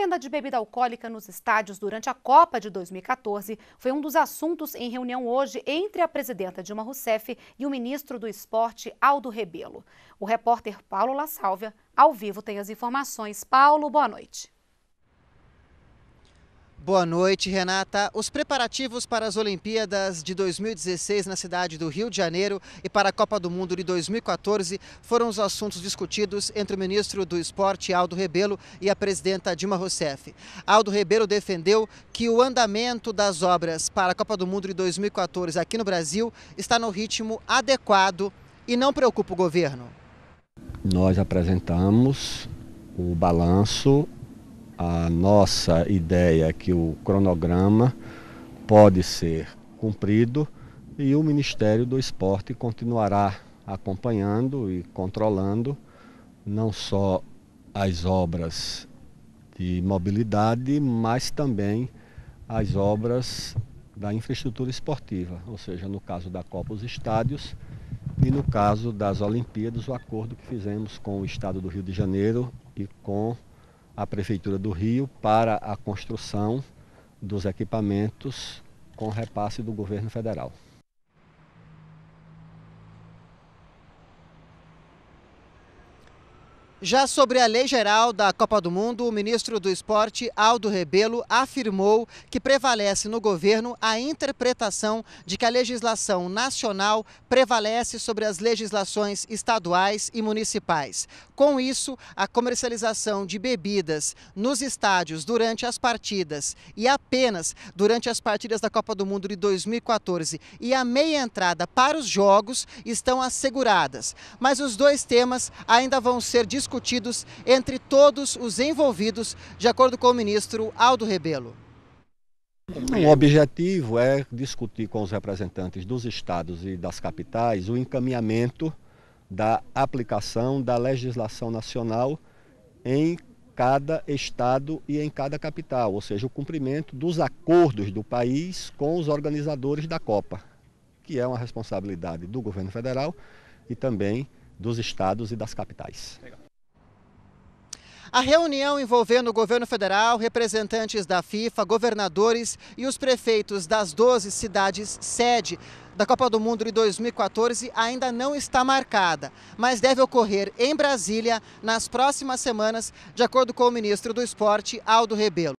venda de bebida alcoólica nos estádios durante a Copa de 2014 foi um dos assuntos em reunião hoje entre a presidenta Dilma Rousseff e o ministro do Esporte, Aldo Rebelo. O repórter Paulo La Sálvia, ao vivo, tem as informações. Paulo, boa noite. Boa noite, Renata. Os preparativos para as Olimpíadas de 2016 na cidade do Rio de Janeiro e para a Copa do Mundo de 2014 foram os assuntos discutidos entre o ministro do Esporte, Aldo Rebelo, e a presidenta Dilma Rousseff. Aldo Rebelo defendeu que o andamento das obras para a Copa do Mundo de 2014 aqui no Brasil está no ritmo adequado e não preocupa o governo. Nós apresentamos o balanço a nossa ideia é que o cronograma pode ser cumprido e o Ministério do Esporte continuará acompanhando e controlando não só as obras de mobilidade, mas também as obras da infraestrutura esportiva, ou seja, no caso da Copa os estádios e no caso das Olimpíadas o acordo que fizemos com o Estado do Rio de Janeiro e com a Prefeitura do Rio para a construção dos equipamentos com repasse do governo federal. Já sobre a lei geral da Copa do Mundo, o ministro do Esporte, Aldo Rebelo, afirmou que prevalece no governo a interpretação de que a legislação nacional prevalece sobre as legislações estaduais e municipais. Com isso, a comercialização de bebidas nos estádios durante as partidas e apenas durante as partidas da Copa do Mundo de 2014 e a meia entrada para os jogos estão asseguradas. Mas os dois temas ainda vão ser discutidos discutidos entre todos os envolvidos, de acordo com o ministro Aldo Rebelo. O objetivo é discutir com os representantes dos estados e das capitais o encaminhamento da aplicação da legislação nacional em cada estado e em cada capital, ou seja, o cumprimento dos acordos do país com os organizadores da Copa, que é uma responsabilidade do governo federal e também dos estados e das capitais. Legal. A reunião envolvendo o governo federal, representantes da FIFA, governadores e os prefeitos das 12 cidades sede da Copa do Mundo de 2014 ainda não está marcada, mas deve ocorrer em Brasília nas próximas semanas, de acordo com o ministro do Esporte, Aldo Rebelo.